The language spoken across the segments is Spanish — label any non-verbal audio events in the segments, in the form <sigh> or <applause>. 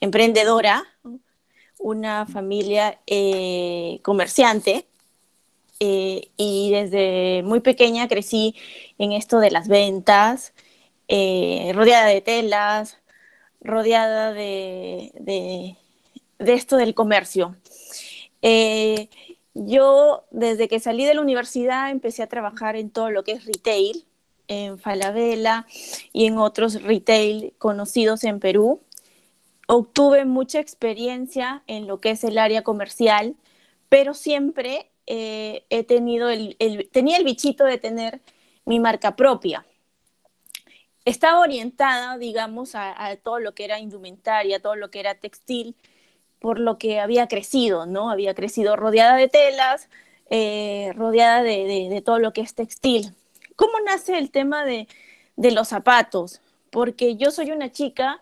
emprendedora, una familia eh, comerciante eh, y desde muy pequeña crecí en esto de las ventas, eh, rodeada de telas, rodeada de, de esto del comercio. yo desde que salí de la universidad empecé a trabajar en todo lo que es retail, en Falabella y en otros retail conocidos en Perú obtuve mucha experiencia en lo que es el área comercial, pero siempre eh, he tenido el, tenía el bichito de tener mi marca propia. Estaba orientada, digamos, a, todo lo que era indumentaria, todo lo que era textil, por lo que había crecido, ¿no? Había crecido rodeada de telas, eh, rodeada de, todo lo que es textil. ¿Cómo nace el tema de, de los zapatos? Porque yo soy una chica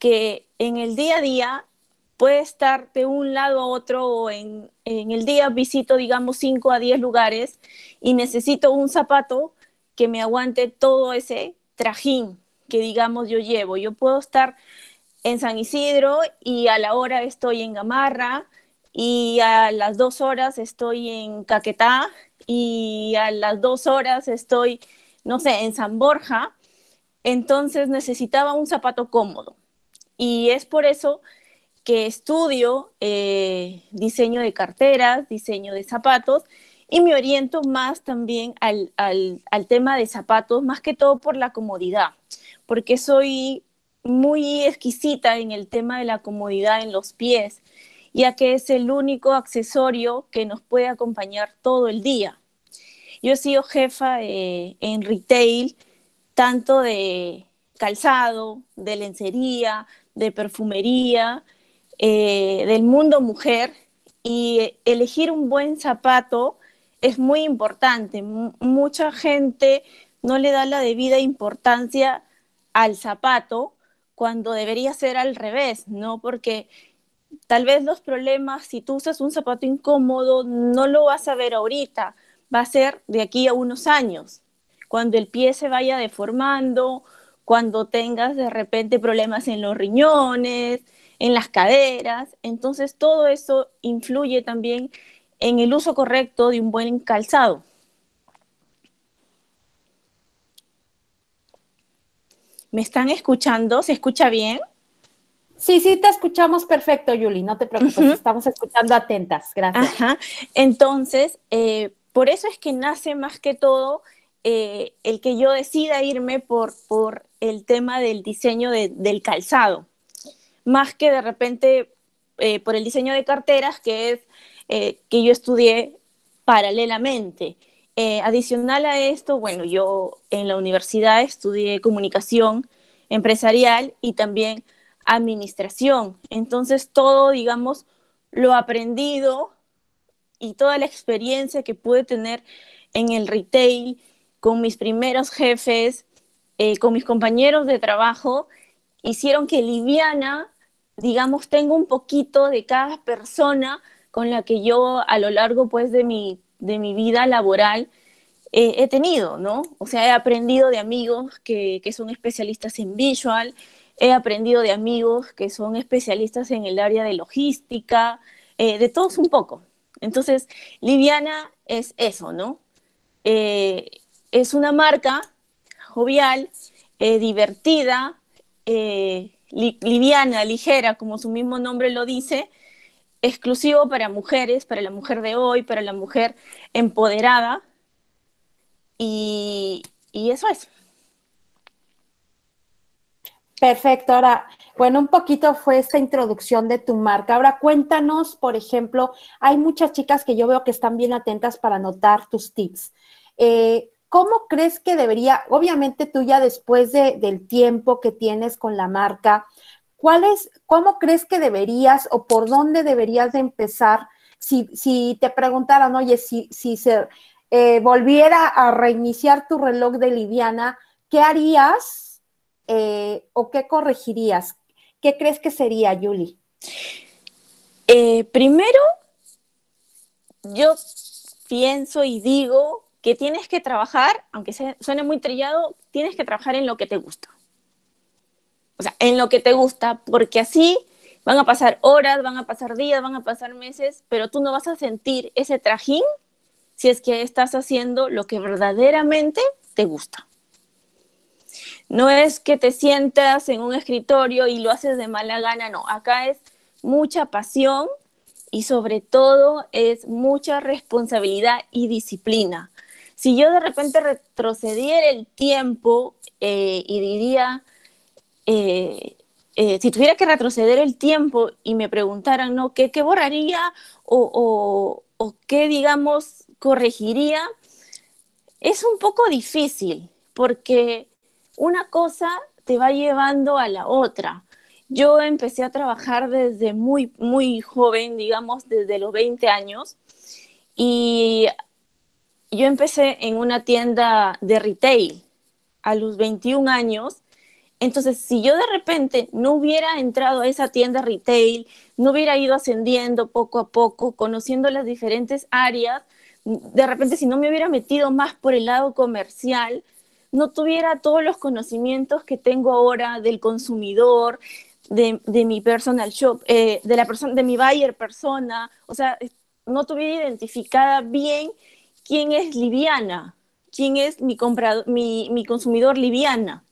que en el día a día puede estar de un lado a otro o en, el día visito, digamos, 5 a 10 lugares y necesito un zapato que me aguante todo ese trajín que, digamos, yo llevo. Yo puedo estar en San Isidro y a la hora estoy en Gamarra y a las dos horas estoy en Caquetá y a las dos horas estoy, no sé, en San Borja. Entonces necesitaba un zapato cómodo. Y es por eso que estudio eh, diseño de carteras, diseño de zapatos y me oriento más también al, tema de zapatos, más que todo por la comodidad, porque soy muy exquisita en el tema de la comodidad en los pies, ya que es el único accesorio que nos puede acompañar todo el día. Yo he sido jefa eh, en retail, tanto de calzado, de lencería, de perfumería, eh, del mundo mujer, y elegir un buen zapato es muy importante. mucha gente no le da la debida importancia al zapato cuando debería ser al revés, ¿no? Porque tal vez los problemas, si tú usas un zapato incómodo, no lo vas a ver ahorita, va a ser de aquí a unos años, cuando el pie se vaya deformando cuando tengas de repente problemas en los riñones, en las caderas. Entonces todo eso influye también en el uso correcto de un buen calzado. ¿Me están escuchando? ¿Se escucha bien? Sí, sí, te escuchamos perfecto, Yuli, no te preocupes, estamos escuchando atentas, gracias. Entonces, eh, por eso es que nace más que todo eh, el que yo decida irme por, el tema del diseño del calzado, más que de repente eh, por el diseño de carteras, que es eh, que yo estudié paralelamente. adicional a esto, bueno, yo en la universidad estudié comunicación empresarial y también administración. Entonces, todo, digamos, lo aprendido y toda la experiencia que pude tener en el retail con mis primeros jefes, eh, con mis compañeros de trabajo, hicieron que liviana, digamos, tenga un poquito de cada persona con la que yo a lo largo pues de mi, de mi vida laboral eh, he tenido, ¿no? O sea, he aprendido de amigos que, son especialistas en visual, he aprendido de amigos que son especialistas en el área de logística, eh, de todos un poco. Entonces, liviana es eso, ¿no? es una marca jovial, eh, divertida, eh, liviana, ligera, como su mismo nombre lo dice, exclusivo para mujeres, para la mujer de hoy, para la mujer empoderada. Y, eso es. Perfecto. Ahora, bueno, un poquito fue esta introducción de tu marca. Ahora cuéntanos, por ejemplo, hay muchas chicas que yo veo que están bien atentas para notar tus tips. Eh, ¿cómo crees que debería, obviamente tú ya después del tiempo que tienes con la marca, ¿cuál es, cómo crees que deberías o por dónde deberías de empezar si, te preguntaran, oye, si, se eh, volviera a reiniciar tu reloj de Liviana, ¿qué harías eh, o qué corregirías? ¿Qué crees que sería, Yuli? Eh, primero, yo pienso y digo que tienes que trabajar, aunque suene muy trillado, tienes que trabajar en lo que te gusta. O sea, en lo que te gusta, porque así van a pasar horas, van a pasar días, van a pasar meses, pero tú no vas a sentir ese trajín si es que estás haciendo lo que verdaderamente te gusta. No es que te sientas en un escritorio y lo haces de mala gana, no, acá es mucha pasión y sobre todo es mucha responsabilidad y disciplina, si yo de repente pues retrocediera el tiempo eh, y diría, eh, eh, si tuviera que retroceder el tiempo y me preguntaran, ¿no? ¿Qué, qué borraría o, qué, digamos, corregiría? Es un poco difícil porque una cosa te va llevando a la otra. Yo empecé a trabajar desde muy, muy joven, digamos, desde los 20 años y yo empecé en una tienda de retail a los 21 años. Entonces, si yo de repente no hubiera entrado a esa tienda retail, no hubiera ido ascendiendo poco a poco, conociendo las diferentes áreas, de repente si no me hubiera metido más por el lado comercial, no tuviera todos los conocimientos que tengo ahora del consumidor, de, mi personal shop, eh, de, la de mi buyer persona, o sea, no tuviera identificada bien quién es liviana, quién es mi, mi, consumidor liviana.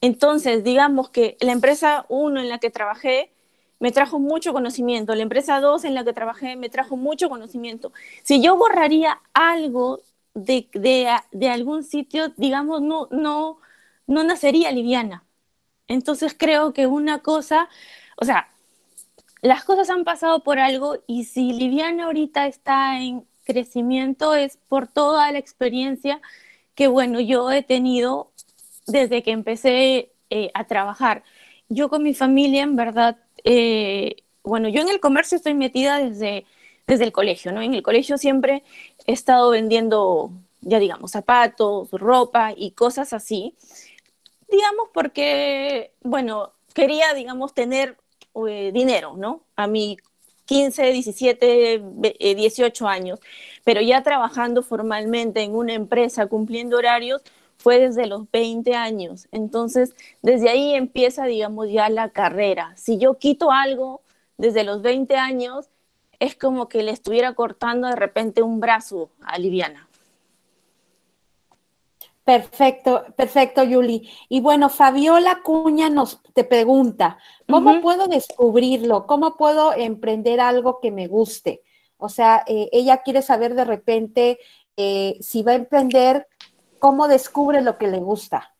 Entonces, digamos que la empresa 1 en la que trabajé me trajo mucho conocimiento, la empresa 2 en la que trabajé me trajo mucho conocimiento. Si yo borraría algo de, de algún sitio, digamos, no, no, no nacería liviana. Entonces creo que una cosa, o sea, las cosas han pasado por algo y si Liviana ahorita está en crecimiento es por toda la experiencia que, bueno, yo he tenido desde que empecé eh, a trabajar. Yo con mi familia, en verdad, eh, bueno, yo en el comercio estoy metida desde, desde el colegio, ¿no? En el colegio siempre he estado vendiendo, ya digamos, zapatos, ropa y cosas así. Digamos porque, bueno, quería, digamos, tener eh, dinero, ¿no? A mi 15, 17, 18 años, pero ya trabajando formalmente en una empresa, cumpliendo horarios, fue desde los 20 años. Entonces, desde ahí empieza, digamos, ya la carrera. Si yo quito algo desde los 20 años, es como que le estuviera cortando de repente un brazo a Liviana. Perfecto, perfecto, Yuli. Y bueno, Fabiola Cuña nos te pregunta, ¿cómo puedo descubrirlo? ¿Cómo puedo emprender algo que me guste? O sea, eh, ella quiere saber de repente eh, si va a emprender, ¿cómo descubre lo que le gusta?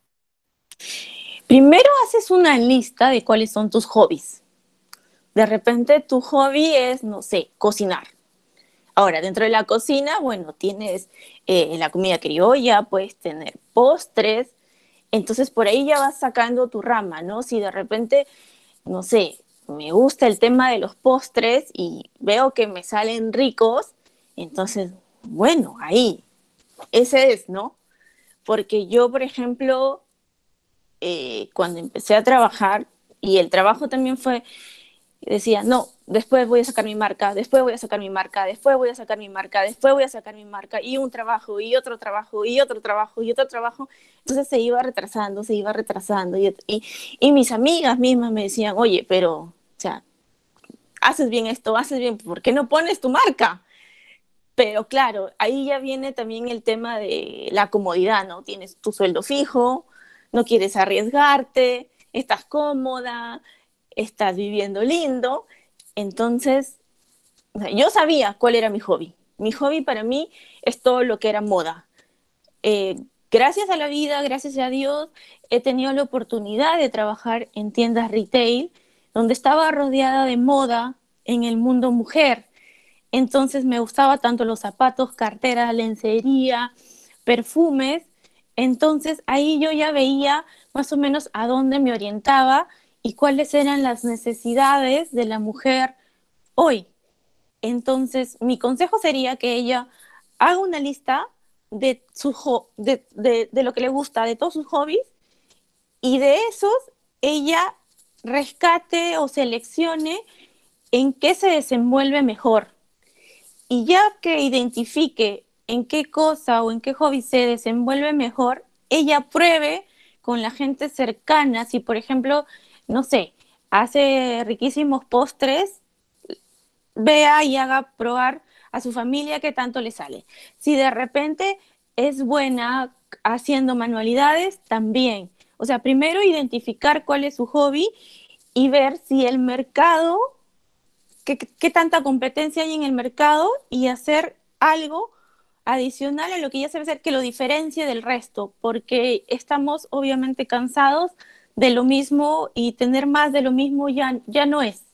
Primero haces una lista de cuáles son tus hobbies. De repente tu hobby es, no sé, cocinar Ahora, dentro de la cocina, bueno, tienes eh, la comida criolla, puedes tener postres, entonces por ahí ya vas sacando tu rama, ¿no? Si de repente, no sé, me gusta el tema de los postres y veo que me salen ricos, entonces, bueno, ahí, ese es, ¿no? Porque yo, por ejemplo, eh, cuando empecé a trabajar, y el trabajo también fue decía, no, después voy a sacar mi marca, después voy a sacar mi marca, después voy a sacar mi marca, después voy a sacar mi marca, y un trabajo, y otro trabajo, y otro trabajo, y otro trabajo. Entonces se iba retrasando, se iba retrasando. Y, y mis amigas mismas me decían, oye, pero, o sea, haces bien esto, haces bien, ¿por qué no pones tu marca? Pero claro, ahí ya viene también el tema de la comodidad, ¿no? Tienes tu sueldo fijo, no quieres arriesgarte, estás cómoda, estás viviendo lindo. Entonces, yo sabía cuál era mi hobby. Mi hobby para mí es todo lo que era moda. Eh, gracias a la vida, gracias a Dios, he tenido la oportunidad de trabajar en tiendas retail, donde estaba rodeada de moda en el mundo mujer. Entonces me gustaba tanto los zapatos, carteras, lencería, perfumes. Entonces ahí yo ya veía más o menos a dónde me orientaba y cuáles eran las necesidades de la mujer hoy. Entonces, mi consejo sería que ella haga una lista de, su lo que le gusta, de todos sus hobbies, y de esos ella rescate o seleccione en qué se desenvuelve mejor. Y ya que identifique en qué cosa o en qué hobby se desenvuelve mejor, ella pruebe con la gente cercana, si por ejemplo no sé, hace riquísimos postres, vea y haga probar a su familia qué tanto le sale. Si de repente es buena haciendo manualidades, también. O sea, primero identificar cuál es su hobby y ver si el mercado, qué, tanta competencia hay en el mercado y hacer algo adicional a lo que ya se ve hacer que lo diferencie del resto, porque estamos obviamente cansados de lo mismo y tener más de lo mismo ya, ya no es.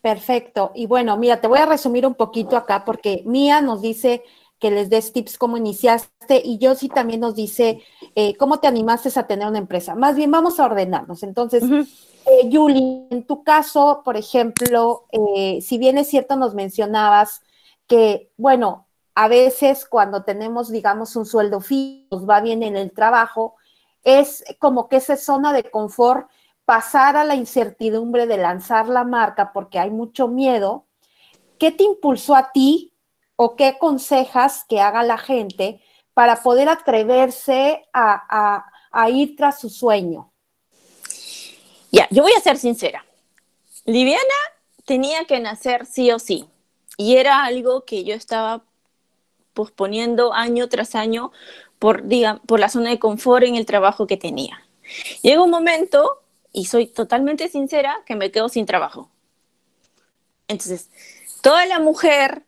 Perfecto. Y bueno, mira, te voy a resumir un poquito acá porque Mía nos dice que les des tips cómo iniciaste y yo sí también nos dice eh, cómo te animaste a tener una empresa. Más bien, vamos a ordenarnos. Entonces, eh, Julie, en tu caso, por ejemplo, eh, si bien es cierto, nos mencionabas que, bueno, a veces cuando tenemos, digamos, un sueldo fijo, nos va bien en el trabajo, es como que esa zona de confort, pasar a la incertidumbre de lanzar la marca porque hay mucho miedo, ¿qué te impulsó a ti o qué aconsejas que haga la gente para poder atreverse a, ir tras su sueño? Ya, yo voy a ser sincera. Liviana tenía que nacer sí o sí. Y era algo que yo estaba posponiendo año tras año por, la zona de confort en el trabajo que tenía. Llega un momento, y soy totalmente sincera, que me quedo sin trabajo. Entonces, toda la mujer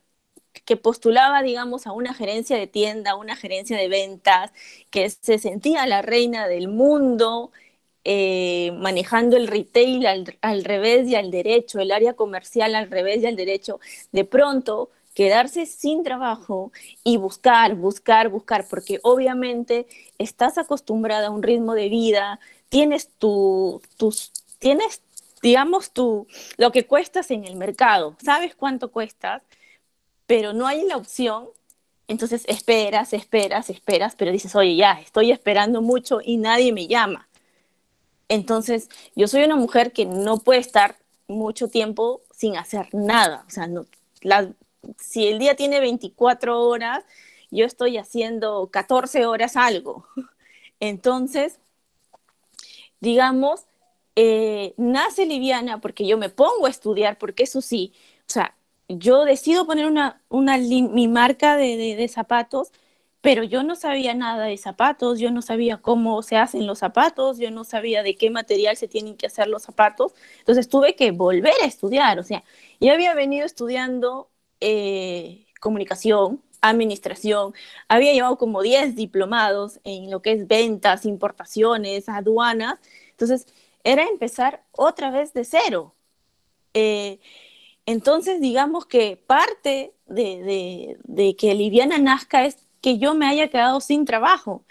que postulaba, digamos, a una gerencia de tienda, a una gerencia de ventas, que se sentía la reina del mundo, eh, manejando el retail al, al, revés y al derecho, el área comercial al revés y al derecho, de pronto quedarse sin trabajo y buscar, buscar, buscar, porque obviamente estás acostumbrada a un ritmo de vida, tienes tu, tus, tienes, digamos, tu, lo que cuestas en el mercado, sabes cuánto cuestas, pero no hay la opción. Entonces esperas, esperas, esperas, pero dices, oye, ya, estoy esperando mucho y nadie me llama. Entonces, yo soy una mujer que no puede estar mucho tiempo sin hacer nada. O sea, no, si el día tiene 24 horas, yo estoy haciendo 14 horas algo. <laughs> Entonces, digamos, eh, nace liviana porque yo me pongo a estudiar, porque eso sí, o sea, yo decido poner una, mi marca de, zapatos, pero yo no sabía nada de zapatos, yo no sabía cómo se hacen los zapatos, yo no sabía de qué material se tienen que hacer los zapatos, entonces tuve que volver a estudiar, o sea, yo había venido estudiando eh, comunicación, administración, había llevado como 10 diplomados en lo que es ventas, importaciones, aduanas. Entonces, era empezar otra vez de cero. Eh, entonces, digamos que parte de, de, de, que Liviana nazca es que yo me haya quedado sin trabajo.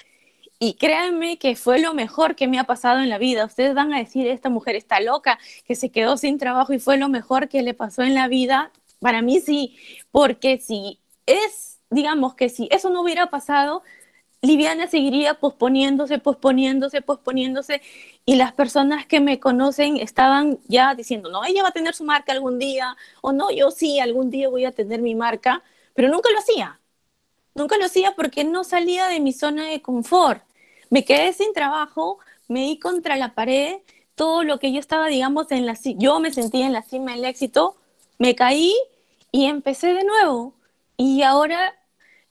Y créanme que fue lo mejor que me ha pasado en la vida. Ustedes van a decir, esta mujer está loca, que se quedó sin trabajo y fue lo mejor que le pasó en la vida. Para mí sí, porque si es, digamos que si eso no hubiera pasado, Liviana seguiría posponiéndose, posponiéndose, posponiéndose y las personas que me conocen estaban ya diciendo, no, ella va a tener su marca algún día, o no, yo sí, algún día voy a tener mi marca, pero nunca lo hacía, nunca lo hacía porque no salía de mi zona de confort. Me quedé sin trabajo, me di contra la pared, todo lo que yo estaba, digamos, en la, yo me sentía en la cima del éxito, me caí y empecé de nuevo. Y ahora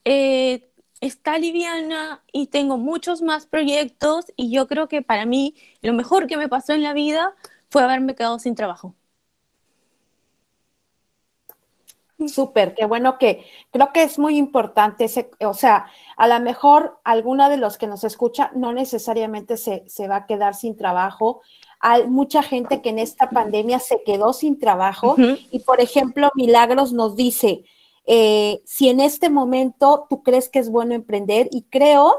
eh, está liviana y tengo muchos más proyectos y yo creo que para mí lo mejor que me pasó en la vida fue haberme quedado sin trabajo. Súper, qué bueno que creo que es muy importante o sea, a lo mejor alguna de los que nos escucha no necesariamente se, se va a quedar sin trabajo, hay mucha gente que en esta pandemia se quedó sin trabajo y, por ejemplo, Milagros nos dice, eh, si en este momento tú crees que es bueno emprender y creo,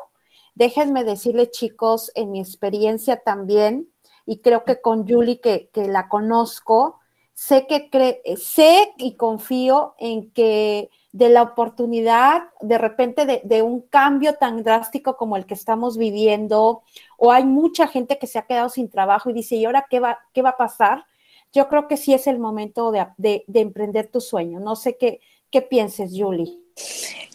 déjenme decirle chicos, en mi experiencia también, y creo que con Julie que, la conozco, sé que sé y confío en que de la oportunidad de repente de, un cambio tan drástico como el que estamos viviendo, o hay mucha gente que se ha quedado sin trabajo y dice, ¿y ahora qué va, qué va a pasar? Yo creo que sí es el momento de, emprender tu sueño. No sé qué, qué pienses, Julie.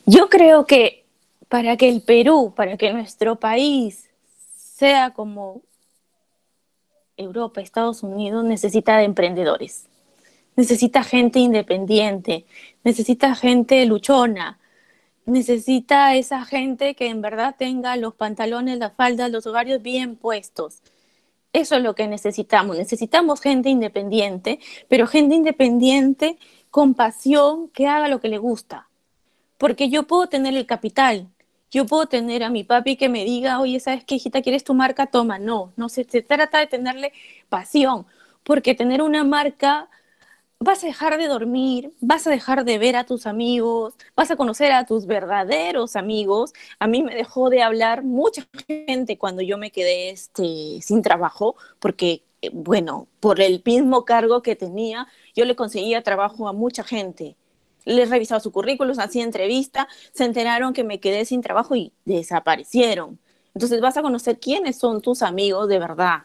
Yo creo que para que el Perú, para que nuestro país sea como Europa, Estados Unidos, necesita de emprendedores necesita gente independiente, necesita gente luchona, necesita esa gente que en verdad tenga los pantalones, las faldas, los ovarios bien puestos. Eso es lo que necesitamos. Necesitamos gente independiente, pero gente independiente con pasión que haga lo que le gusta. Porque yo puedo tener el capital, yo puedo tener a mi papi que me diga, oye, ¿sabes qué, hijita? ¿Quieres tu marca? Toma. No, no se, se trata de tenerle pasión, porque tener una marca vas a dejar de dormir, vas a dejar de ver a tus amigos, vas a conocer a tus verdaderos amigos. A mí me dejó de hablar mucha gente cuando yo me quedé este, sin trabajo, porque, eh, bueno, por el mismo cargo que tenía, yo le conseguía trabajo a mucha gente. Les revisaba su currículum, hacía entrevista, se enteraron que me quedé sin trabajo y desaparecieron. Entonces vas a conocer quiénes son tus amigos de verdad.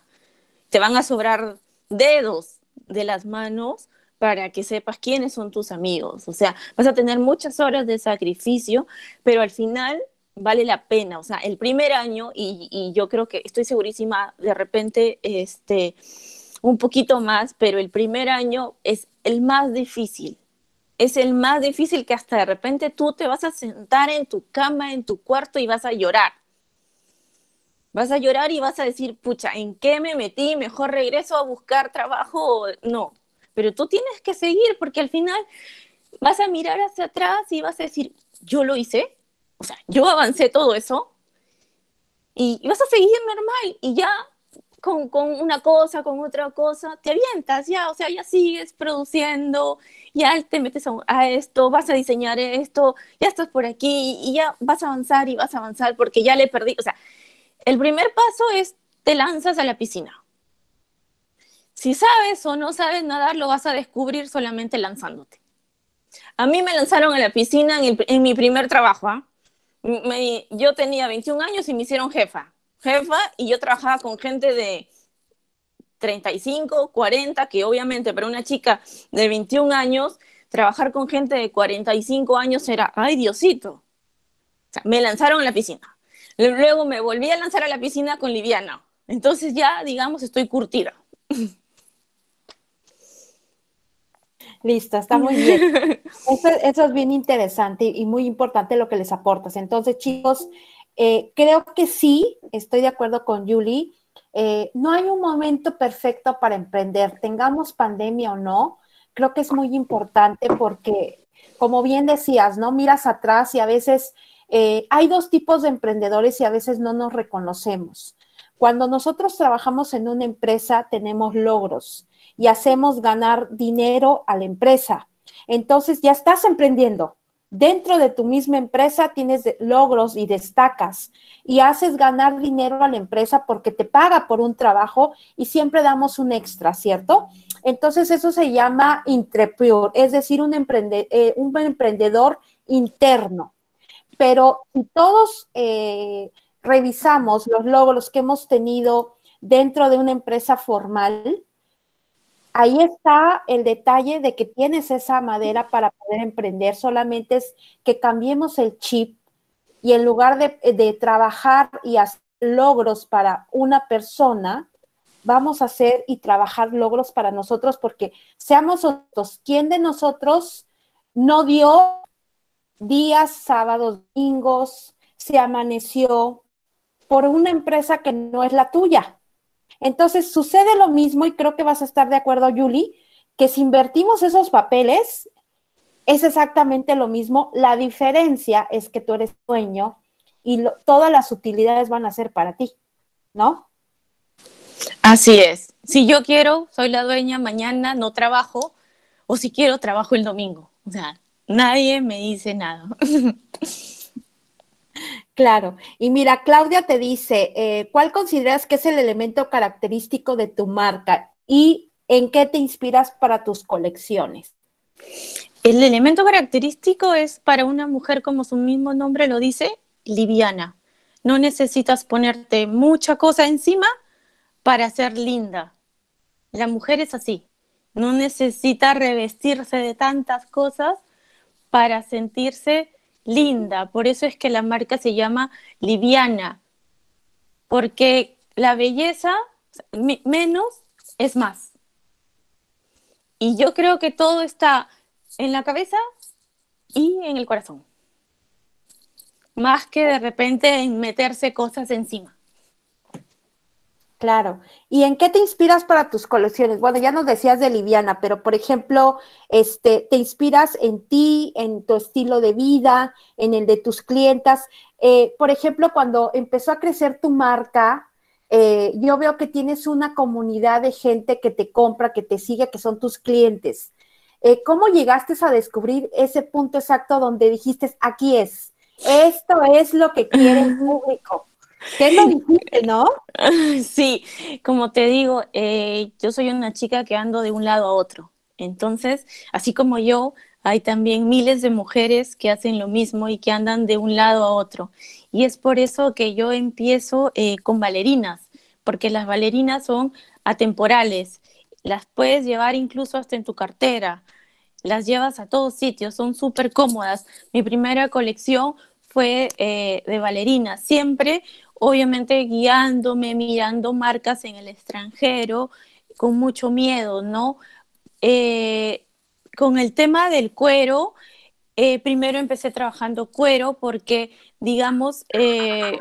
Te van a sobrar dedos de las manos para que sepas quiénes son tus amigos. O sea, vas a tener muchas horas de sacrificio, pero al final vale la pena. O sea, el primer año, y, yo creo que estoy segurísima, de repente, este, un poquito más, pero el primer año es el más difícil. Es el más difícil que hasta de repente tú te vas a sentar en tu cama, en tu cuarto y vas a llorar. Vas a llorar y vas a decir, pucha, ¿en qué me metí? Mejor regreso a buscar trabajo. No, pero tú tienes que seguir porque al final vas a mirar hacia atrás y vas a decir, yo lo hice, o sea, yo avancé todo eso y, vas a seguir normal y ya con, con, una cosa, con otra cosa, te avientas ya, o sea, ya sigues produciendo, ya te metes a, a, esto, vas a diseñar esto, ya estás por aquí y ya vas a avanzar y vas a avanzar porque ya le perdí, o sea, el primer paso es te lanzas a la piscina. Si sabes o no sabes nadar, lo vas a descubrir solamente lanzándote. A mí me lanzaron a la piscina en, mi primer trabajo. ¿ah? yo tenía 21 años y me hicieron jefa. Jefa y yo trabajaba con gente de 35, 40, que obviamente para una chica de 21 años, trabajar con gente de 45 años era, ay Diosito. O sea, me lanzaron a la piscina. Luego me volví a lanzar a la piscina con Liviana. Entonces ya, digamos, estoy curtida. <laughs> Listo, está muy bien. <laughs> Eso, es bien interesante y, muy importante lo que les aportas. Entonces, chicos, eh, creo que sí, estoy de acuerdo con Julie. Eh, no hay un momento perfecto para emprender, tengamos pandemia o no. Creo que es muy importante porque, como bien decías, ¿no? Miras atrás y a veces eh, hay dos tipos de emprendedores y a veces no nos reconocemos. Cuando nosotros trabajamos en una empresa tenemos logros y hacemos ganar dinero a la empresa. Entonces ya estás emprendiendo. Dentro de tu misma empresa tienes logros y destacas y haces ganar dinero a la empresa porque te paga por un trabajo y siempre damos un extra, ¿cierto? Entonces eso se llama intrepreneur, es decir, un, emprendedor, eh, un emprendedor interno. Pero si todos eh, revisamos los logros que hemos tenido dentro de una empresa formal, ahí está el detalle de que tienes esa madera para poder emprender, solamente es que cambiemos el chip y en lugar de, trabajar y hacer logros para una persona, vamos a hacer y trabajar logros para nosotros porque seamos nosotros, ¿quién de nosotros no dio días, sábados, domingos, se amaneció por una empresa que no es la tuya? Entonces sucede lo mismo y creo que vas a estar de acuerdo, Julie, que si invertimos esos papeles, es exactamente lo mismo. La diferencia es que tú eres dueño y todas las utilidades van a ser para ti, ¿no? Así es. Si yo quiero, soy la dueña, mañana no trabajo, o si quiero, trabajo el domingo. O sea, nadie me dice nada. <laughs> Claro. Y mira, Claudia te dice, eh, ¿cuál consideras que es el elemento característico de tu marca y en qué te inspiras para tus colecciones? El elemento característico es para una mujer, como su mismo nombre lo dice, liviana. No necesitas ponerte mucha cosa encima para ser linda. La mujer es así. No necesita revestirse de tantas cosas para sentirse linda, por eso es que la marca se llama liviana, porque la belleza, menos es más. Y yo creo que todo está en la cabeza y en el corazón, más que de repente en meterse cosas encima. Claro. ¿Y en qué te inspiras para tus colecciones? Bueno, ya nos decías de Liviana, pero por ejemplo, este, ¿te inspiras en ti, en tu estilo de vida, en el de tus clientas? Eh, por ejemplo, cuando empezó a crecer tu marca, eh, yo veo que tienes una comunidad de gente que te compra, que te sigue, que son tus clientes. Eh, ¿Cómo llegaste a descubrir ese punto exacto donde dijiste, aquí es, esto es lo que quiere el <laughs> público? lo <laughs> no? Sí, como te digo, eh, yo soy una chica que ando de un lado a otro. Entonces, así como yo, hay también miles de mujeres que hacen lo mismo y que andan de un lado a otro. Y es por eso que yo empiezo eh, con bailarinas, porque las bailarinas son atemporales. Las puedes llevar incluso hasta en tu cartera. Las llevas a todos sitios, son súper cómodas. Mi primera colección fue eh, de bailarinas, siempre obviamente guiándome, mirando marcas en el extranjero, con mucho miedo, ¿no? Eh, con el tema del cuero, eh, primero empecé trabajando cuero porque, digamos, eh,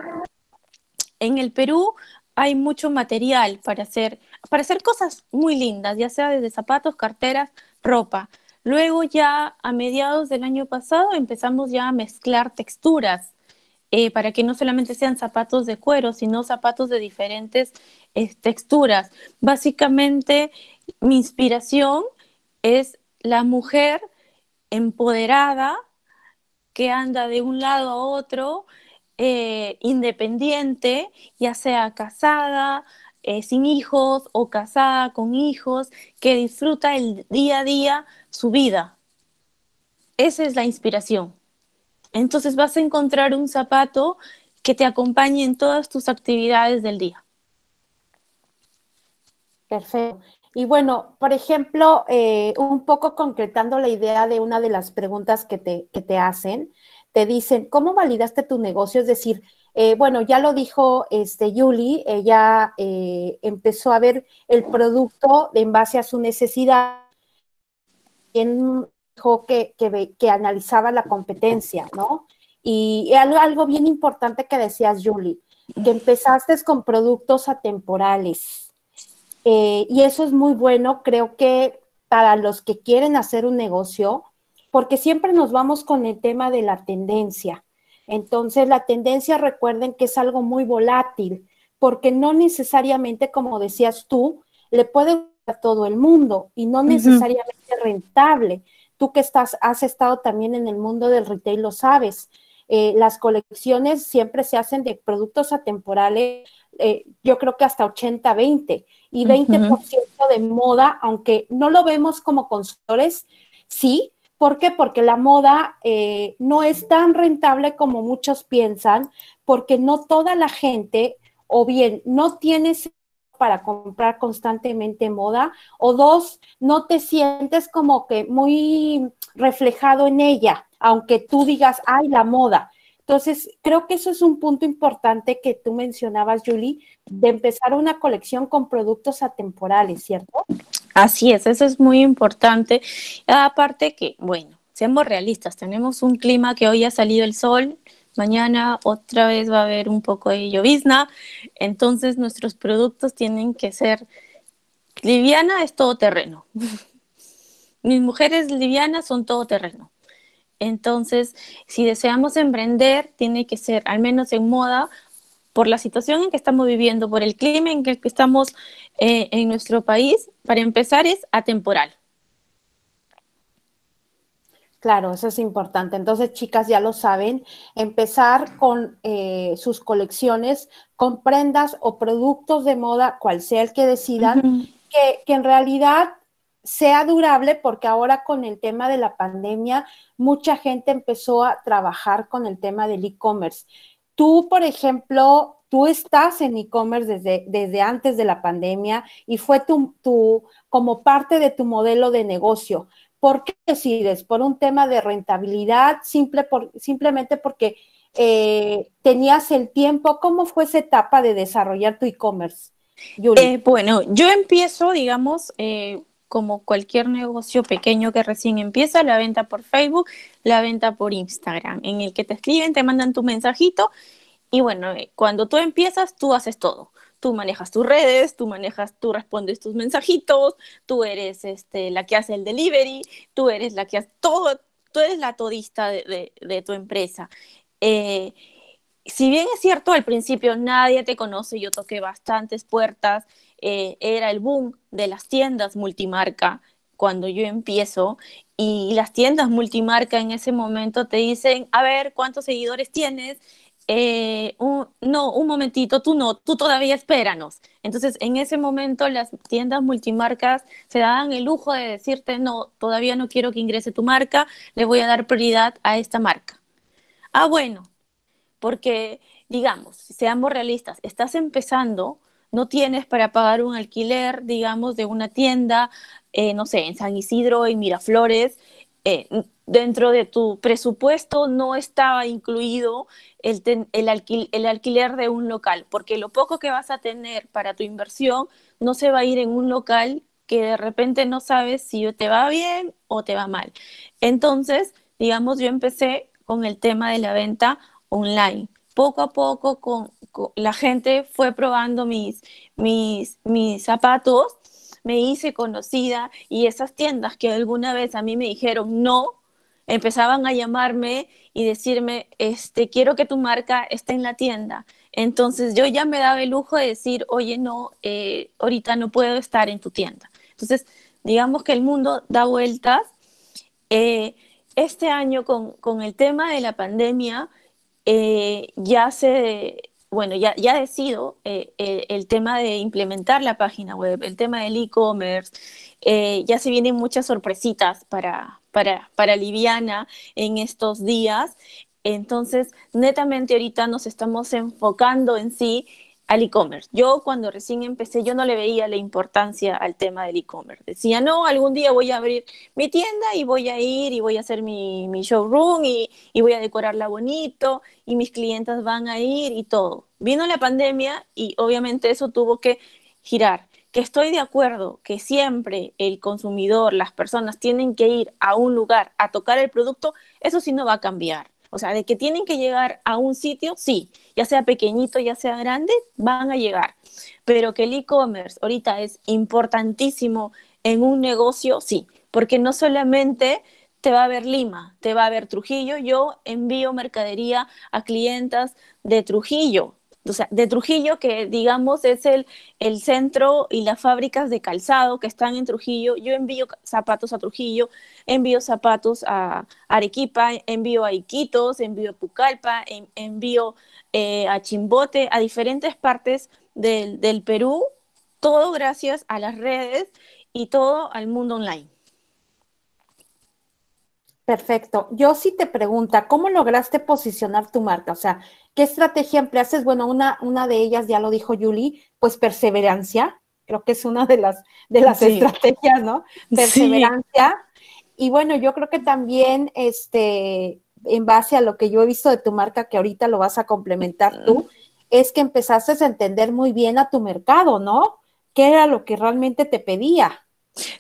en el Perú hay mucho material para hacer, para hacer cosas muy lindas, ya sea desde zapatos, carteras, ropa. Luego ya a mediados del año pasado empezamos ya a mezclar texturas, eh, para que no solamente sean zapatos de cuero, sino zapatos de diferentes eh, texturas. Básicamente, mi inspiración es la mujer empoderada que anda de un lado a otro, eh, independiente, ya sea casada, sin hijos o casada con hijos, que disfruta el día a día su vida. Esa es la inspiración. Entonces vas a encontrar un zapato que te acompañe en todas tus actividades del día. Perfecto. Y bueno, por ejemplo, eh, un poco concretando la idea de una de las preguntas que te, hacen, te dicen, ¿cómo validaste tu negocio? Es decir, eh, bueno, ya lo dijo este, Julie, ella eh, empezó a ver el producto en base a su necesidad. En, que, que, analizaba la competencia, ¿no? Y algo, bien importante que decías, Julie, que empezaste con productos atemporales. Eh, y eso es muy bueno, creo que para los que quieren hacer un negocio, porque siempre nos vamos con el tema de la tendencia. Entonces, la tendencia, recuerden que es algo muy volátil, porque no necesariamente, como decías tú, le puede a todo el mundo y no necesariamente rentable. Tú que estás, has estado también en el mundo del retail lo sabes. Eh, las colecciones siempre se hacen de productos atemporales, eh, yo creo que hasta 80-20 y 20% de moda, aunque no lo vemos como consumidores, sí. ¿Por qué? Porque la moda eh, no es tan rentable como muchos piensan, porque no toda la gente o bien no tiene para comprar constantemente moda o dos, no te sientes como que muy reflejado en ella, aunque tú digas, ay, la moda. Entonces, creo que eso es un punto importante que tú mencionabas, Julie, de empezar una colección con productos atemporales, ¿cierto? Así es, eso es muy importante. Aparte que, bueno, seamos realistas, tenemos un clima que hoy ha salido el sol, Mañana otra vez va a haber un poco de llovizna, entonces nuestros productos tienen que ser liviana es todo terreno. <laughs> Mis mujeres livianas son todo terreno. Entonces, si deseamos emprender, tiene que ser, al menos en moda, por la situación en que estamos viviendo, por el clima en que estamos eh, en nuestro país, para empezar es atemporal. Claro, eso es importante. Entonces, chicas, ya lo saben, empezar con eh, sus colecciones, con prendas o productos de moda, cual sea el que decidan, que, en realidad sea durable, porque ahora con el tema de la pandemia, mucha gente empezó a trabajar con el tema del e-commerce. Tú, por ejemplo, tú estás en e-commerce desde, desde, antes de la pandemia y fue tu, como parte de tu modelo de negocio. ¿Por qué decides? ¿Por un tema de rentabilidad? Simple simplemente porque eh, tenías el tiempo. ¿Cómo fue esa etapa de desarrollar tu e-commerce? Eh, bueno, yo empiezo, digamos, eh, como cualquier negocio pequeño que recién empieza, la venta por Facebook, la venta por Instagram, en el que te escriben, te mandan tu mensajito y bueno, cuando tú empiezas, tú haces todo tú manejas tus redes, tú manejas, tú respondes tus mensajitos, tú eres este, la que hace el delivery, tú eres la que hace todo, tú eres la todista de, tu empresa. Eh, si bien es cierto, al principio nadie te conoce, yo toqué bastantes puertas, eh, era el boom de las tiendas multimarca cuando yo empiezo y las tiendas multimarca en ese momento te dicen, a ver, ¿cuántos seguidores tienes? Eh, no, un momentito, tú no, tú todavía espéranos. Entonces, en ese momento las tiendas multimarcas se dan el lujo de decirte, no, todavía no quiero que ingrese tu marca, le voy a dar prioridad a esta marca. Ah, bueno, porque, digamos, seamos realistas, estás empezando, no tienes para pagar un alquiler, digamos, de una tienda, eh, no sé, en San Isidro, en Miraflores, eh, dentro de tu presupuesto no estaba incluido el, alquiler de un local, porque lo poco que vas a tener para tu inversión no se va a ir en un local que de repente no sabes si te va bien o te va mal. Entonces, digamos, yo empecé con el tema de la venta online. Poco a poco la gente fue probando mis, mis, mis zapatos me hice conocida y esas tiendas que alguna vez a mí me dijeron no, empezaban a llamarme y decirme, este, quiero que tu marca esté en la tienda. Entonces yo ya me daba el lujo de decir, oye, no, eh, ahorita no puedo estar en tu tienda. Entonces, digamos que el mundo da vueltas. Eh, este año con, el tema de la pandemia, eh, ya se, bueno, ya, ya decido eh, eh, el, tema de implementar la página web, el tema del e-commerce, eh, ya se vienen muchas sorpresitas para, para, para Liviana en estos días. Entonces, netamente ahorita nos estamos enfocando en sí al e-commerce. Yo cuando recién empecé, yo no le veía la importancia al tema del e-commerce. Decía, no, algún día voy a abrir mi tienda y voy a ir y voy a hacer mi, showroom y, y, voy a decorarla bonito y mis clientes van a ir y todo. Vino la pandemia y obviamente eso tuvo que girar. Que estoy de acuerdo que siempre el consumidor, las personas tienen que ir a un lugar a tocar el producto, eso sí no va a cambiar. O sea, de que tienen que llegar a un sitio, sí, ya sea pequeñito, ya sea grande, van a llegar. Pero que el e-commerce ahorita es importantísimo en un negocio, sí, porque no solamente te va a ver Lima, te va a ver Trujillo. Yo envío mercadería a clientas de Trujillo, de Trujillo, que digamos es el, el centro y las fábricas de calzado que están en Trujillo. Yo envío zapatos a Trujillo, envío zapatos a Arequipa, envío a Iquitos, envío a Pucallpa, envío eh, a Chimbote, a diferentes partes del Perú, todo gracias a las redes y todo al mundo online. Perfecto. Yo sí te pregunta, ¿cómo lograste posicionar tu marca? O sea, ¿qué estrategia empleaste? Bueno, una, una de ellas, ya lo dijo Julie, pues perseverancia. Creo que es una de las, de las estrategias, ¿no? Perseverancia. Y bueno, yo creo que también, este, en base a lo que yo he visto de tu marca, que ahorita lo vas a complementar tú, es que empezaste a entender muy bien a tu mercado, ¿no? ¿Qué era lo que realmente te pedía?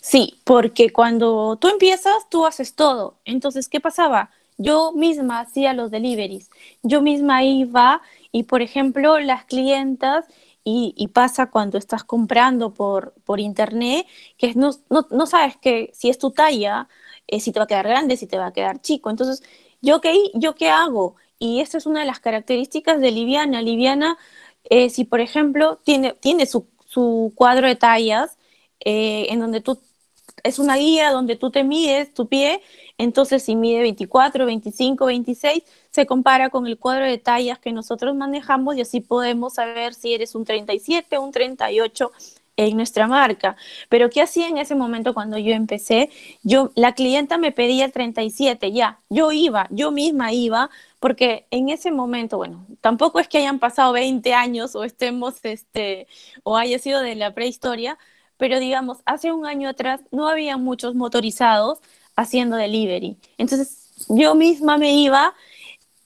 Sí, porque cuando tú empiezas, tú haces todo. Entonces, ¿qué pasaba? Yo misma hacía los deliveries, yo misma iba y, por ejemplo, las clientas, y, pasa cuando estás comprando por, internet, que no, sabes que si es tu talla, eh, si te va a quedar grande, si te va a quedar chico. Entonces, ¿yo qué, yo qué hago? Y esta es una de las características de Liviana. Liviana, eh, si por ejemplo tiene, su, su cuadro de tallas, eh, en donde tú, es una guía donde tú te mides tu pie, entonces si mide 24, 25, 26, se compara con el cuadro de tallas que nosotros manejamos y así podemos saber si eres un 37, o un 38 en nuestra marca. Pero ¿qué hacía en ese momento cuando yo empecé? la clienta me pedía 37 ya, yo iba, yo misma iba, porque en ese momento, bueno, tampoco es que hayan pasado 20 años o estemos, este, o haya sido de la prehistoria, pero digamos, hace un año atrás no había muchos motorizados haciendo delivery. Entonces yo misma me iba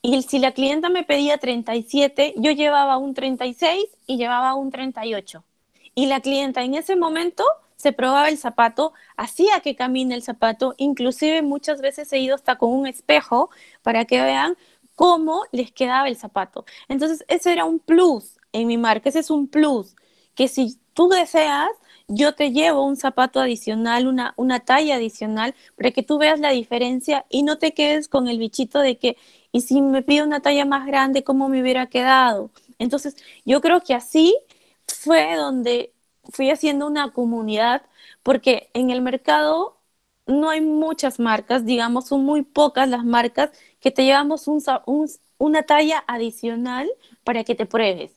y si la clienta me pedía 37, yo llevaba un 36 y llevaba un 38. Y la clienta en ese momento se probaba el zapato, hacía que camine el zapato, inclusive muchas veces he ido hasta con un espejo para que vean cómo les quedaba el zapato. Entonces, ese era un plus en mi marca, ese es un plus que si tú deseas, yo te llevo un zapato adicional, una, una talla adicional, para que tú veas la diferencia y no te quedes con el bichito de que, y si me pido una talla más grande, ¿cómo me hubiera quedado? Entonces, yo creo que así fue donde fui haciendo una comunidad, porque en el mercado no hay muchas marcas, digamos, son muy pocas las marcas que te llevamos un, una talla adicional para que te pruebes.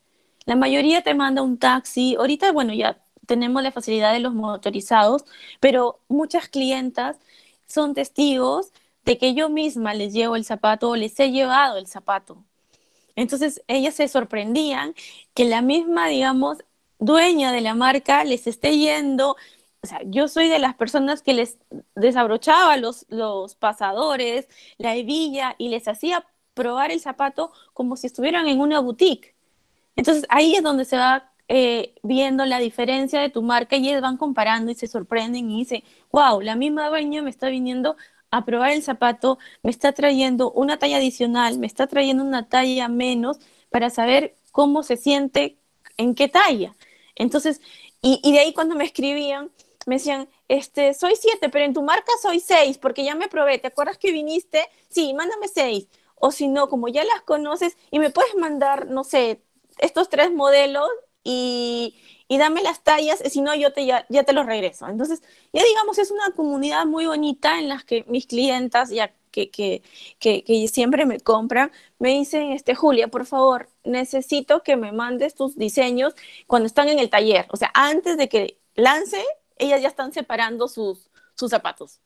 La mayoría te manda un taxi, ahorita, bueno, ya tenemos la facilidad de los motorizados, pero muchas clientas son testigos de que yo misma les llevo el zapato o les he llevado el zapato. Entonces ellas se sorprendían que la misma, digamos, dueña de la marca les esté yendo. O sea, yo soy de las personas que les desabrochaba los, los pasadores, la hebilla y les hacía probar el zapato como si estuvieran en una boutique. Entonces ahí es donde se va eh, viendo la diferencia de tu marca y ellos van comparando y se sorprenden y dicen, wow, la misma dueña me está viniendo a probar el zapato, me está trayendo una talla adicional, me está trayendo una talla menos para saber cómo se siente, en qué talla. Entonces, y, y de ahí cuando me escribían, me decían, este, soy siete, pero en tu marca soy seis, porque ya me probé, ¿te acuerdas que viniste? Sí, mándame seis. O si no, como ya las conoces y me puedes mandar, no sé, estos tres modelos y, y dame las tallas, si no yo te, ya, te los regreso. Entonces, ya digamos, es una comunidad muy bonita en la que mis clientas ya que, que, que, siempre me compran, me dicen, este, Julia, por favor, necesito que me mandes tus diseños cuando están en el taller. O sea, antes de que lance, ellas ya están separando sus, sus zapatos.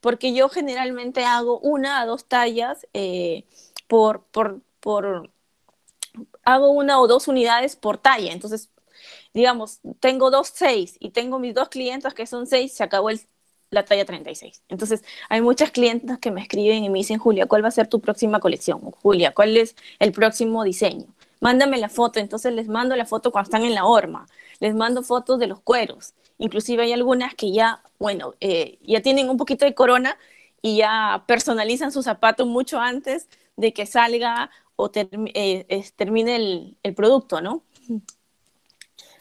Porque yo generalmente hago una a dos tallas eh, por, por, por, hago una o dos unidades por talla. Entonces, digamos, tengo dos seis y tengo mis dos clientes que son seis, se acabó el, la talla 36. Entonces, hay muchas clientes que me escriben y me dicen, Julia, ¿cuál va a ser tu próxima colección? Julia, ¿cuál es el próximo diseño? Mándame la foto, entonces les mando la foto cuando están en la horma, les mando fotos de los cueros, inclusive hay algunas que ya, bueno, eh, ya tienen un poquito de corona y ya personalizan su zapato mucho antes de que salga o eh, termine el, producto, ¿no?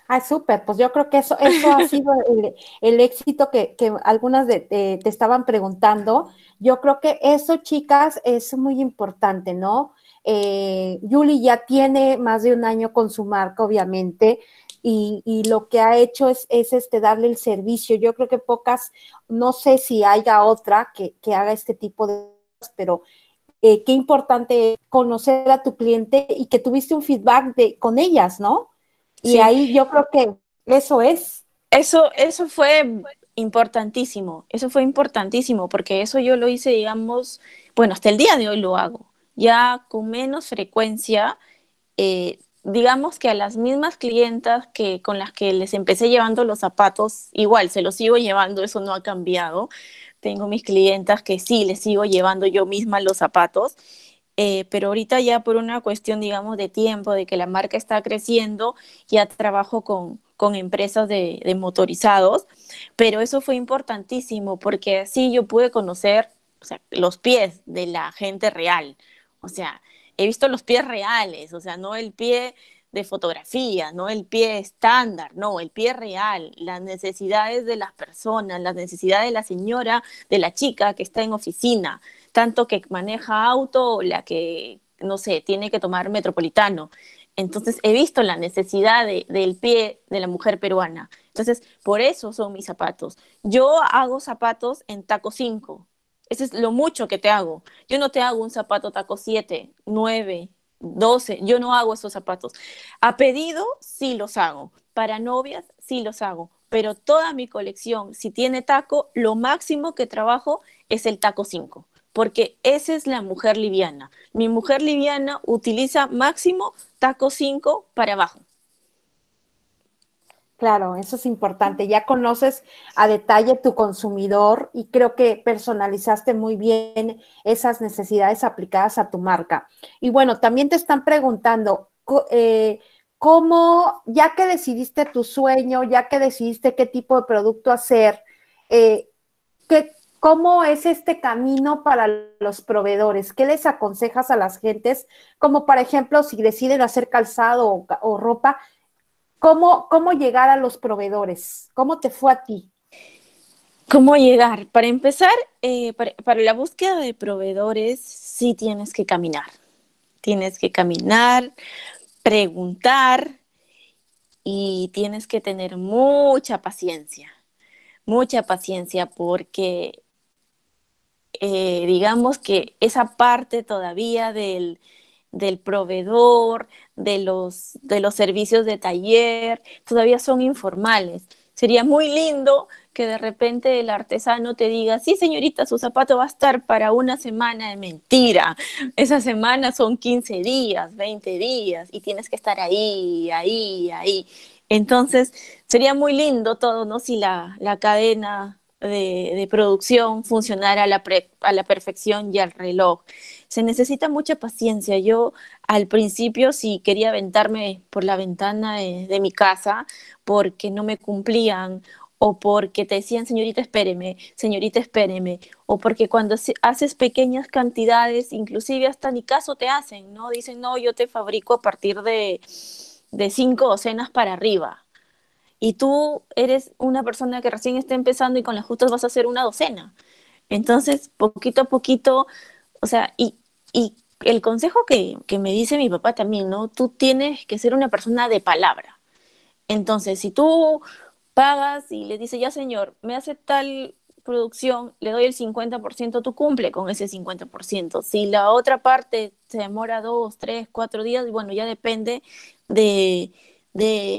Ah, súper, pues yo creo que eso, eso ha sido <laughs> el, éxito que, algunas de, te estaban preguntando. Yo creo que eso, chicas, es muy importante, ¿no? Eh, Julie ya tiene más de un año con su marca, obviamente, y, lo que ha hecho es, este darle el servicio. Yo creo que pocas, no sé si haya otra que, que haga este tipo de cosas, pero eh, qué importante conocer a tu cliente y que tuviste un feedback de, con ellas, ¿no? Y ahí yo creo que eso es. Eso, eso fue importantísimo, eso fue importantísimo, porque eso yo lo hice, digamos, bueno, hasta el día de hoy lo hago, ya con menos frecuencia, eh, digamos que a las mismas clientas que con las que les empecé llevando los zapatos, igual se los sigo llevando, eso no ha cambiado, tengo mis clientas que sí les sigo llevando yo misma los zapatos, eh, pero ahorita ya por una cuestión, digamos, de tiempo, de que la marca está creciendo, ya trabajo con, con empresas de, motorizados, pero eso fue importantísimo porque así yo pude conocer los pies de la gente real, o sea, he visto los pies reales, o sea, no el pie de fotografía, ¿no? El pie estándar, no, el pie real, las necesidades de las personas, las necesidades de la señora, de la chica que está en oficina, tanto que maneja auto o la que, no sé, tiene que tomar metropolitano. Entonces he visto la necesidad del pie de la mujer peruana. Entonces, por eso son mis zapatos. Yo hago zapatos en taco 5. Eso es lo mucho que te hago. Yo no te hago un zapato taco 7, 9, 12, yo no hago esos zapatos. A pedido sí los hago, para novias sí los hago, pero toda mi colección, si tiene taco, lo máximo que trabajo es el taco 5, porque esa es la mujer liviana. Mi mujer liviana utiliza máximo taco 5 para abajo. Claro, eso es importante. Ya conoces a detalle tu consumidor y creo que personalizaste muy bien esas necesidades aplicadas a tu marca. Y bueno, también te están preguntando, eh, ¿cómo, ya que decidiste tu sueño, ya que decidiste qué tipo de producto hacer, eh, ¿qué, ¿cómo es este camino para los proveedores? ¿Qué les aconsejas a las gentes? Como por ejemplo, si deciden hacer calzado o ropa, ¿Cómo, llegar a los proveedores? ¿Cómo te fue a ti? ¿Cómo llegar? Para empezar, eh, para, la búsqueda de proveedores sí tienes que caminar. Tienes que caminar, preguntar y tienes que tener mucha paciencia, mucha paciencia porque eh, digamos que esa parte todavía del, del proveedor, de los, de los servicios de taller, todavía son informales. Sería muy lindo que de repente el artesano te diga, sí señorita, su zapato va a estar para una semana de mentira. Esa semana son 15 días, 20 días y tienes que estar ahí, ahí, ahí. Entonces, sería muy lindo todo, ¿no? Si la, cadena de, producción funcionara a la, a la perfección y al reloj se necesita mucha paciencia. Yo al principio sí quería aventarme por la ventana eh, de, mi casa porque no me cumplían o porque te decían, señorita, espéreme, señorita, espéreme, o porque cuando haces pequeñas cantidades, inclusive hasta ni caso te hacen, ¿no? Dicen, no, yo te fabrico a partir de, de cinco docenas para arriba. Y tú eres una persona que recién está empezando y con las justas vas a hacer una docena. Entonces, poquito a poquito, o sea, y, y el consejo que, me dice mi papá también, ¿no? Tú tienes que ser una persona de palabra. Entonces, si tú pagas y le dices, ya señor, me hace tal producción, le doy el 50%, tú cumple con ese 50%. Si la otra parte se demora dos, tres, cuatro días, bueno, ya depende de,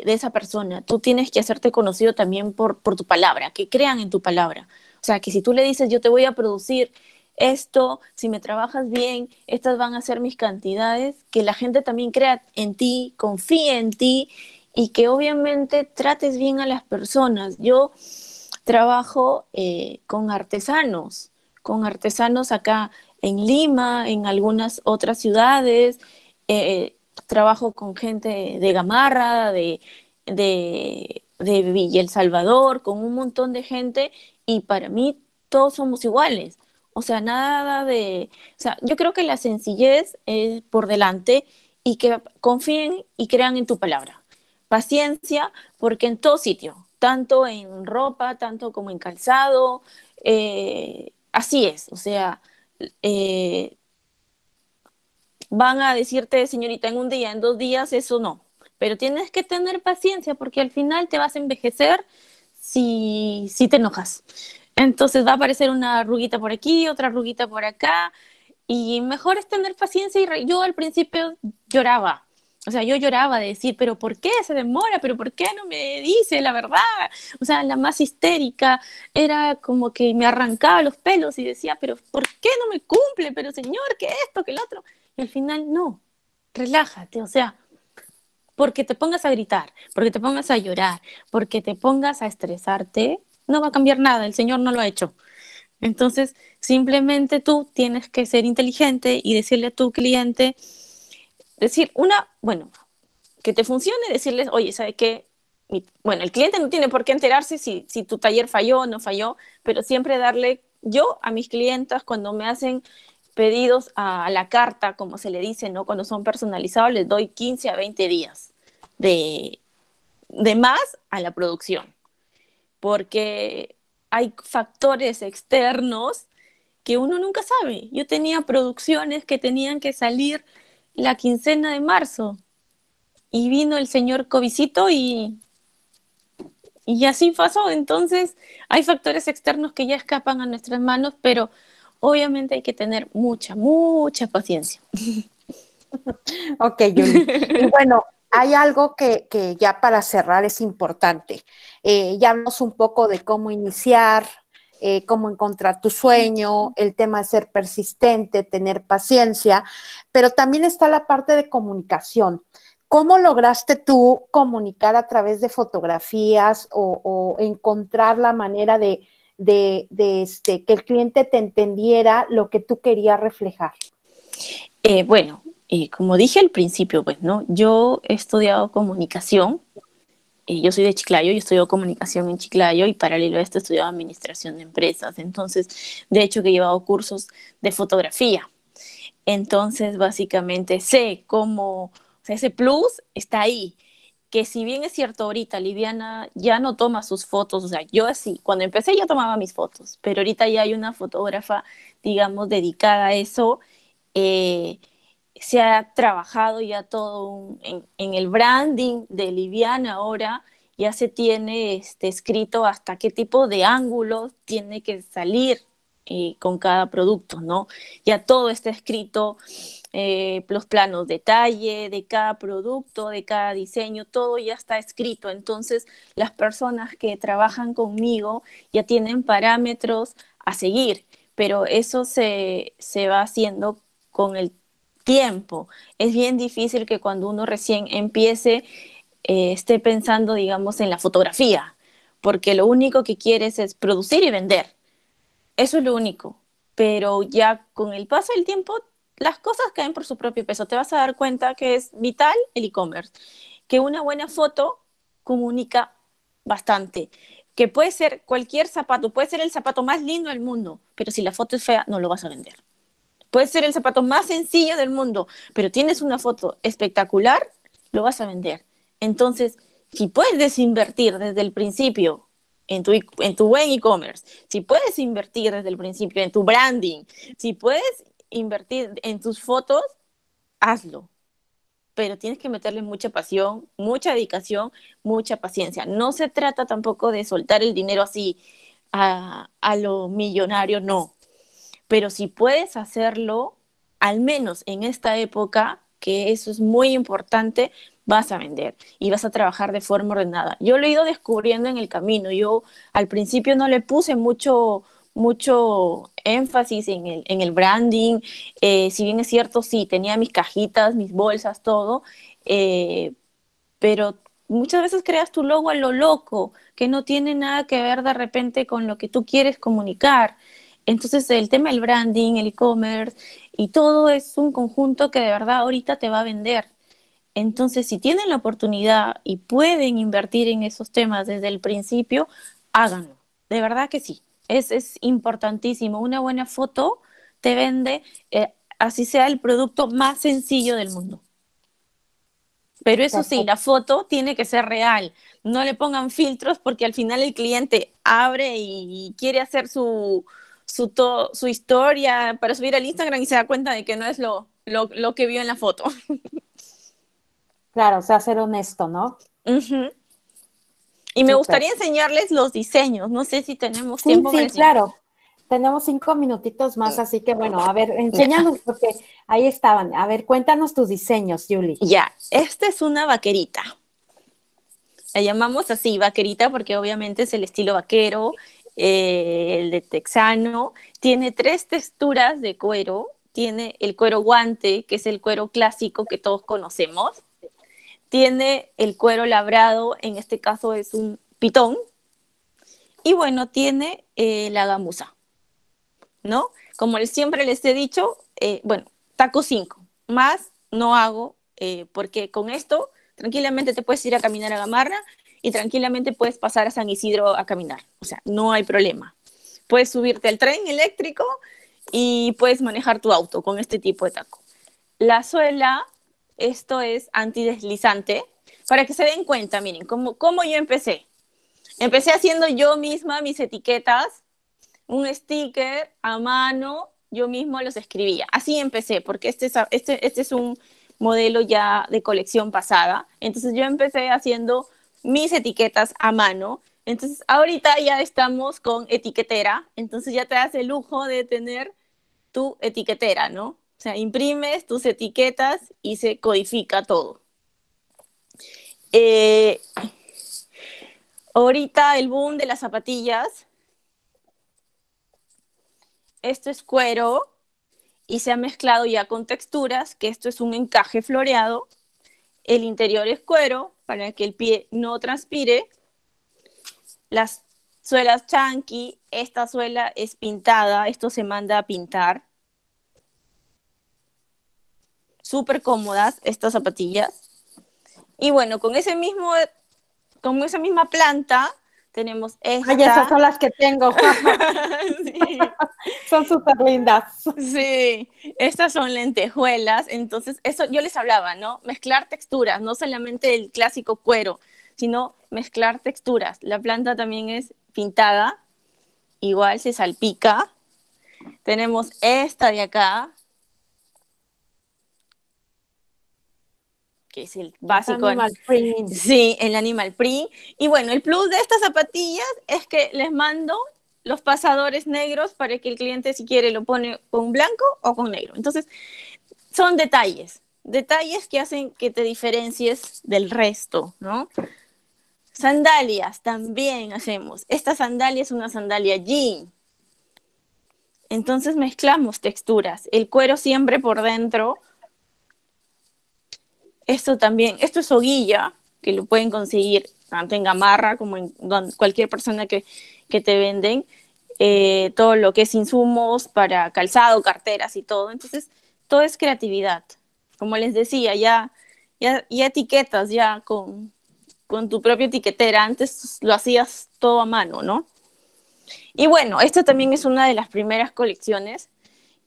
esa persona. Tú tienes que hacerte conocido también por, por, tu palabra, que crean en tu palabra. O sea, que si tú le dices, yo te voy a producir esto, si me trabajas bien, estas van a ser mis cantidades, que la gente también crea en ti, confíe en ti y que obviamente trates bien a las personas. Yo trabajo eh, con artesanos, con artesanos acá en Lima, en algunas otras ciudades, eh, trabajo con gente de Gamarra, de, de, de El Salvador, con un montón de gente y para mí todos somos iguales o sea, nada de, o sea, yo creo que la sencillez es por delante y que confíen y crean en tu palabra. Paciencia, porque en todo sitio, tanto en ropa, tanto como en calzado, eh, así es. O sea, eh, van a decirte, señorita, en un día, en dos días, eso no. Pero tienes que tener paciencia porque al final te vas a envejecer si, si te enojas. Entonces va a aparecer una ruguita por aquí, otra ruguita por acá, y mejor es tener paciencia y yo al principio lloraba. O sea, yo lloraba de decir, pero ¿por qué se demora? ¿Pero por qué no me dice la verdad? O sea, la más histérica era como que me arrancaba los pelos y decía, pero ¿por qué no me cumple? Pero señor, que esto, que el otro. Y al final, no, relájate, o sea, porque te pongas a gritar, porque te pongas a llorar, porque te pongas a estresarte, no va a cambiar nada, el Señor no lo ha hecho. Entonces, simplemente tú tienes que ser inteligente y decirle a tu cliente, decir una, bueno, que te funcione, decirles, oye, ¿sabe qué? bueno, el cliente no tiene por qué enterarse si, si tu taller falló o no falló, pero siempre darle yo a mis clientas cuando me hacen pedidos a, la carta, como se le dice, ¿no? Cuando son personalizados, les doy 15 a 20 días de, de más a la producción porque hay factores externos que uno nunca sabe. Yo tenía producciones que tenían que salir la quincena de marzo y vino el señor Covicito y, y así pasó. Entonces hay factores externos que ya escapan a nuestras manos, pero obviamente hay que tener mucha, mucha paciencia. <laughs> Ok, Yuli. bueno, hay algo que, ya para cerrar es importante. Eh, ya hablamos un poco de cómo iniciar, eh, cómo encontrar tu sueño, el tema de ser persistente, tener paciencia, pero también está la parte de comunicación. ¿Cómo lograste tú comunicar a través de fotografías o, encontrar la manera de, este, que el cliente te entendiera lo que tú querías reflejar? Eh, bueno, eh, como dije al principio, pues, ¿no? Yo he estudiado comunicación, eh, yo soy de Chiclayo, yo estudiado comunicación en Chiclayo y paralelo a esto he estudiado administración de empresas. Entonces, de hecho que he llevado cursos de fotografía. Entonces, básicamente sé cómo, o sea, ese plus está ahí. Que si bien es cierto ahorita, Liviana ya no toma sus fotos, o sea, yo así, cuando empecé yo tomaba mis fotos, pero ahorita ya hay una fotógrafa, digamos, dedicada a eso. Eh, se ha trabajado ya todo en, el branding de Liviana ahora, ya se tiene este, escrito hasta qué tipo de ángulos tiene que salir eh, con cada producto, ¿no? Ya todo está escrito, eh, los planos detalle de cada producto, de cada diseño, todo ya está escrito. Entonces, las personas que trabajan conmigo ya tienen parámetros a seguir, pero eso se, se va haciendo con el tiempo. Es bien difícil que cuando uno recién empiece eh, esté pensando, digamos, en la fotografía, porque lo único que quieres es producir y vender. Eso es lo único. Pero ya con el paso del tiempo, las cosas caen por su propio peso. Te vas a dar cuenta que es vital el e-commerce, que una buena foto comunica bastante que puede ser cualquier zapato, puede ser el zapato más lindo del mundo, pero si la foto es fea, no lo vas a vender. Puede ser el zapato más sencillo del mundo, pero tienes una foto espectacular, lo vas a vender. Entonces, si puedes invertir desde el principio en tu, e-, en tu buen e-commerce, si puedes invertir desde el principio en tu branding, si puedes invertir en tus fotos, hazlo. Pero tienes que meterle mucha pasión, mucha dedicación, mucha paciencia. No se trata tampoco de soltar el dinero así a lo millonario, no pero si puedes hacerlo, al menos en esta época, que eso es muy importante, vas a vender y vas a trabajar de forma ordenada. Yo lo he ido descubriendo en el camino. Yo al principio no le puse mucho, énfasis en el, branding. Eh, si bien es cierto, sí, tenía mis cajitas, mis bolsas, todo, eh, pero muchas veces creas tu logo a lo loco, que no tiene nada que ver de repente con lo que tú quieres comunicar. Entonces el tema del branding, el e-commerce y todo es un conjunto que de verdad ahorita te va a vender. Entonces si tienen la oportunidad y pueden invertir en esos temas desde el principio, háganlo. De verdad que sí. Es, es importantísimo. Una buena foto te vende, eh, así sea el producto más sencillo del mundo. Pero eso sí, la foto tiene que ser real. No le pongan filtros porque al final el cliente abre y quiere hacer su, su, su historia para subir al Instagram y se da cuenta de que no es lo, lo, que vio en la foto. Claro, o sea, ser honesto, ¿no? Y me gustaría enseñarles los diseños. No sé si tenemos tiempo. Sí, claro. Tenemos cinco minutitos más, así que bueno, a ver, enséñanos porque ahí estaban. A ver, cuéntanos tus diseños, Julie. Ya, esta es una vaquerita. La llamamos así, vaquerita, porque obviamente es el estilo vaquero eh, el de texano, tiene tres texturas de cuero, tiene el cuero guante, que es el cuero clásico que todos conocemos, tiene el cuero labrado, en este caso es un pitón, y bueno, tiene eh, la gamuza, ¿no? Como siempre les he dicho, eh, bueno, taco 5, más no hago, porque con esto tranquilamente te puedes ir a caminar a Gamarra y tranquilamente puedes pasar a San Isidro a caminar. O sea, no hay problema. Puedes subirte al tren eléctrico y puedes manejar tu auto con este tipo de taco. La suela, esto es antideslizante. Para que se den cuenta, miren, cómo, cómo yo empecé. Empecé haciendo yo misma mis etiquetas, un sticker a mano, yo mismo los escribía. Así empecé, porque este es, este, este es un modelo ya de colección pasada. Entonces yo empecé haciendo mis etiquetas a mano. Entonces, ahorita ya estamos con etiquetera, entonces ya te das el lujo de tener tu etiquetera, ¿no? O sea, imprimes tus etiquetas y se codifica todo. Eh, ahorita el boom de las zapatillas. Esto es cuero y se ha mezclado ya con texturas, que esto es un encaje floreado. El interior es cuero, para que el pie no transpire. Las suelas chunky, esta suela es pintada, esto se manda a pintar. Súper cómodas estas zapatillas. Y bueno, con ese mismo, con esa misma planta tenemos ah, esta. Ay, esas son las que tengo. <laughs> sí. <laughs> Son súper lindas. Sí, estas son lentejuelas. Entonces, eso yo les hablaba, ¿no? Mezclar texturas, no solamente el clásico cuero, sino mezclar texturas. La planta también es pintada, igual se salpica. Tenemos esta de acá, que es el básico. Animal print. Sí, el animal print. Y bueno, el plus de estas zapatillas es que les mando los pasadores negros para que el cliente si quiere lo pone con blanco o con negro. Entonces, son detalles, detalles que hacen que te diferencies del resto, ¿no? Sandalias también hacemos. Esta sandalia es una sandalia jean. Entonces mezclamos texturas. El cuero siempre por dentro esto también, esto es hoguilla, que lo pueden conseguir tanto en Gamarra como en cualquier persona que, que te venden. Eh, todo lo que es insumos para calzado, carteras y todo. Entonces, todo es creatividad. Como les decía, ya, ya, etiquetas, ya con, con tu propia etiquetera. Antes lo hacías todo a mano, ¿no? Y bueno, esta también es una de las primeras colecciones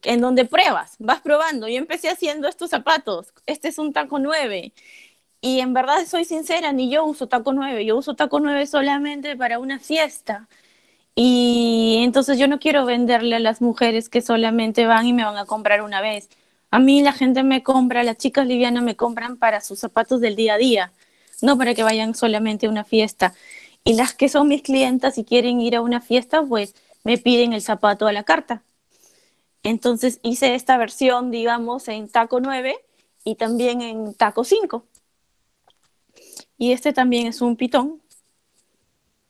en donde pruebas, vas probando. Yo empecé haciendo estos zapatos, este es un taco 9. Y en verdad soy sincera, ni yo uso taco 9, yo uso taco 9 solamente para una fiesta. Y entonces yo no quiero venderle a las mujeres que solamente van y me van a comprar una vez. A mí la gente me compra, las chicas livianas me compran para sus zapatos del día a día, no para que vayan solamente a una fiesta. Y las que son mis clientas y quieren ir a una fiesta, pues me piden el zapato a la carta. Entonces hice esta versión, digamos, en taco 9 y también en taco 5. Y este también es un pitón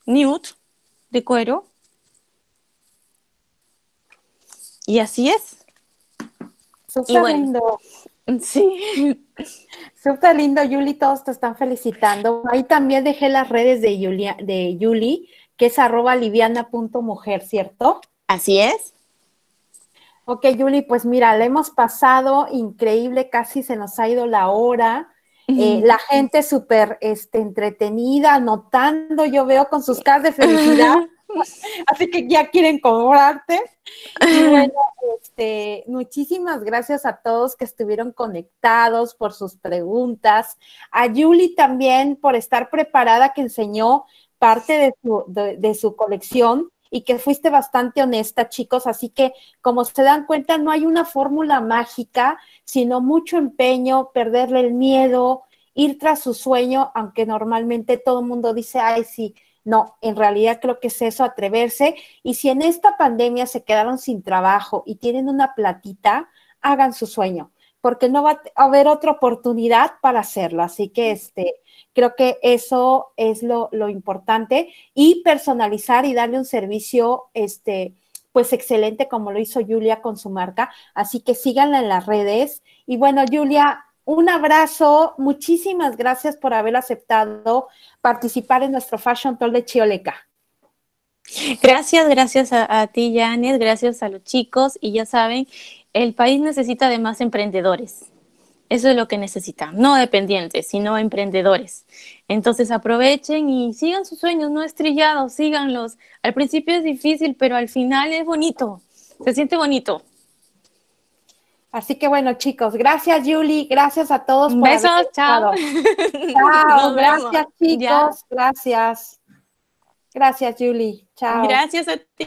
nude de cuero. Y así es. Súper lindo. <laughs> Sí. Súper lindo, Yuli. Todos te están felicitando. Ahí también dejé las redes de, juli de Yuli, que es arroba liviana.mujer, ¿cierto? Así es. Ok, Yuli, pues mira, le hemos pasado increíble, casi se nos ha ido la hora. Eh, <laughs> la gente súper este, entretenida, anotando, yo veo con sus caras de felicidad. <laughs> Así que ya quieren cobrarte. <laughs> bueno, este, muchísimas gracias a todos que estuvieron conectados por sus preguntas. A Yuli también por estar preparada que enseñó parte de su, de su colección y que fuiste bastante honesta, chicos. Así que, como se dan cuenta, no hay una fórmula mágica, sino mucho empeño, perderle el miedo, ir tras su sueño, aunque normalmente todo el mundo dice, ay, sí. No, en realidad creo que es eso, atreverse. Y si en esta pandemia se quedaron sin trabajo y tienen una platita, hagan su sueño porque no va a haber otra oportunidad para hacerlo. Así que este, creo que eso es lo, importante y personalizar y darle un servicio este, pues excelente como lo hizo Julia con su marca. Así que síganla en las redes. Y bueno, Julia, un abrazo. Muchísimas gracias por haber aceptado participar en nuestro Fashion Talk de Chioleca. Gracias, gracias a, ti, Janet, gracias a los chicos. Y ya saben, el país necesita de más emprendedores. Eso es lo que necesita, no dependientes, sino emprendedores. Entonces aprovechen y sigan sus sueños, no estrellados, síganlos. Al principio es difícil, pero al final es bonito, se siente bonito. Así que bueno, chicos, gracias Julie, gracias a todos. Por Besos, chao. <laughs> Chao, gracias chicos, gracias. Gracias Julie, chao. Gracias a ti.